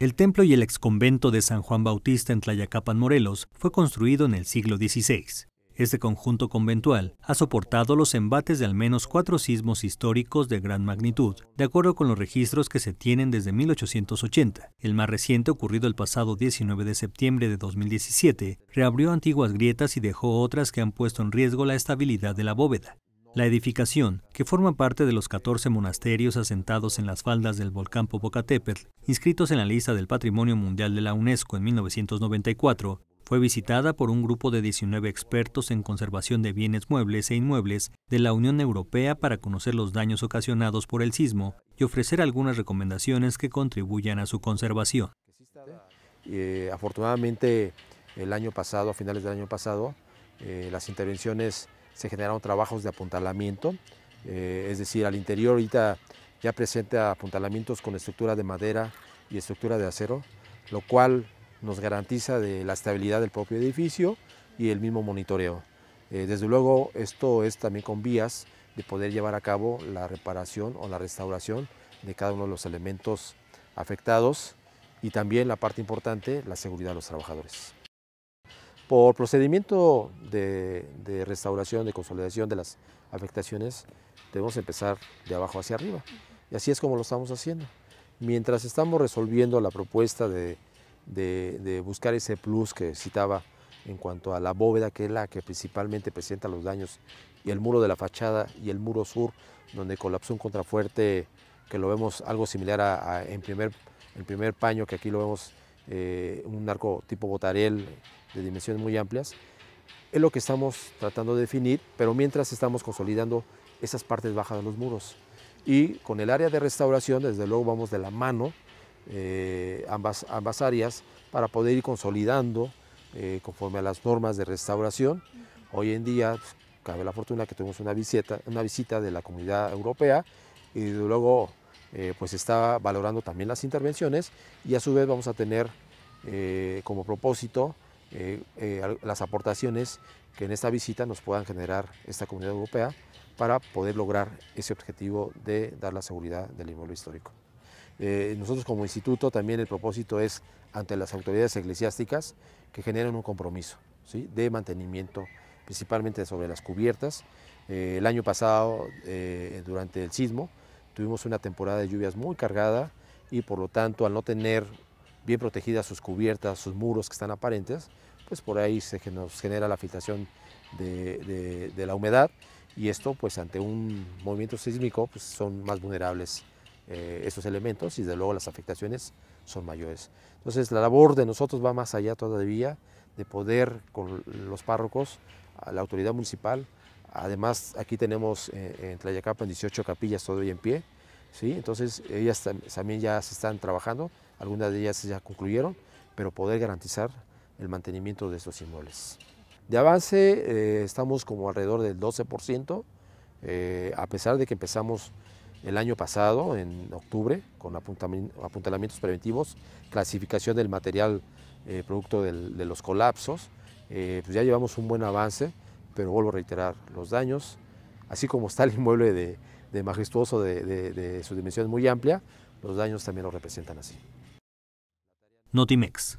El templo y el exconvento de San Juan Bautista en Tlayacapan, Morelos, fue construido en el siglo XVI. Este conjunto conventual ha soportado los embates de al menos cuatro sismos históricos de gran magnitud, de acuerdo con los registros que se tienen desde 1880. El más reciente, ocurrido el pasado 19 de septiembre de 2017, reabrió antiguas grietas y dejó otras que han puesto en riesgo la estabilidad de la bóveda. La edificación, que forma parte de los 14 monasterios asentados en las faldas del volcán Popocatépetl, inscritos en la lista del Patrimonio Mundial de la UNESCO en 1994, fue visitada por un grupo de 19 expertos en conservación de bienes muebles e inmuebles de la Unión Europea para conocer los daños ocasionados por el sismo y ofrecer algunas recomendaciones que contribuyan a su conservación. Eh, afortunadamente, el año pasado, a finales del año pasado, eh, las intervenciones se generaron trabajos de apuntalamiento, eh, es decir, al interior ahorita ya presenta apuntalamientos con estructura de madera y estructura de acero, lo cual nos garantiza de la estabilidad del propio edificio y el mismo monitoreo. Eh, desde luego, esto es también con vías de poder llevar a cabo la reparación o la restauración de cada uno de los elementos afectados y también la parte importante, la seguridad de los trabajadores. Por procedimiento de, restauración, de consolidación de las afectaciones, debemos empezar de abajo hacia arriba. Y así es como lo estamos haciendo. Mientras estamos resolviendo la propuesta de, buscar ese plus que citaba en cuanto a la bóveda, que es la que principalmente presenta los daños, y el muro de la fachada y el muro sur, donde colapsó un contrafuerte que lo vemos algo similar a, en, primer, el primer paño, que aquí lo vemos eh, un arco tipo botarel de dimensiones muy amplias. Es lo que estamos tratando de definir, pero mientras estamos consolidando esas partes bajas de los muros. Y con el área de restauración, desde luego vamos de la mano eh, ambas, áreas para poder ir consolidando eh, conforme a las normas de restauración. Hoy en día pues, cabe la fortuna que tuvimos una visita, una visita de la comunidad europea y desde luego eh, pues está valorando también las intervenciones y a su vez vamos a tener eh, como propósito eh, las aportaciones que en esta visita nos puedan generar esta comunidad europea para poder lograr ese objetivo de dar la seguridad del inmueble histórico. nosotros como instituto también el propósito es ante las autoridades eclesiásticas que generen un compromiso de mantenimiento, principalmente sobre las cubiertas. el año pasado, durante el sismo, Tuvimos una temporada de lluvias muy cargada y por lo tanto al no tener bien protegidas sus cubiertas, sus muros que están aparentes, pues por ahí se nos genera la filtración de, la humedad y esto pues ante un movimiento sísmico pues son más vulnerables eh, esos elementos y desde luego las afectaciones son mayores. Entonces la labor de nosotros va más allá todavía de poder con los párrocos, a la autoridad municipal, Además, aquí tenemos eh, en Tlayacapan 18 capillas todavía en pie, ¿sí? entonces ellas también ya se están trabajando, algunas de ellas ya concluyeron, pero poder garantizar el mantenimiento de estos inmuebles. De avance eh, estamos como alrededor del 12%, eh, a pesar de que empezamos el año pasado, en octubre, con apuntalamientos preventivos, clasificación del material eh, producto de los colapsos, pues ya llevamos un buen avance pero vuelvo a reiterar, los daños, así como está el inmueble de, majestuoso de, de su dimensión muy amplia, los daños también lo representan así. Notimex.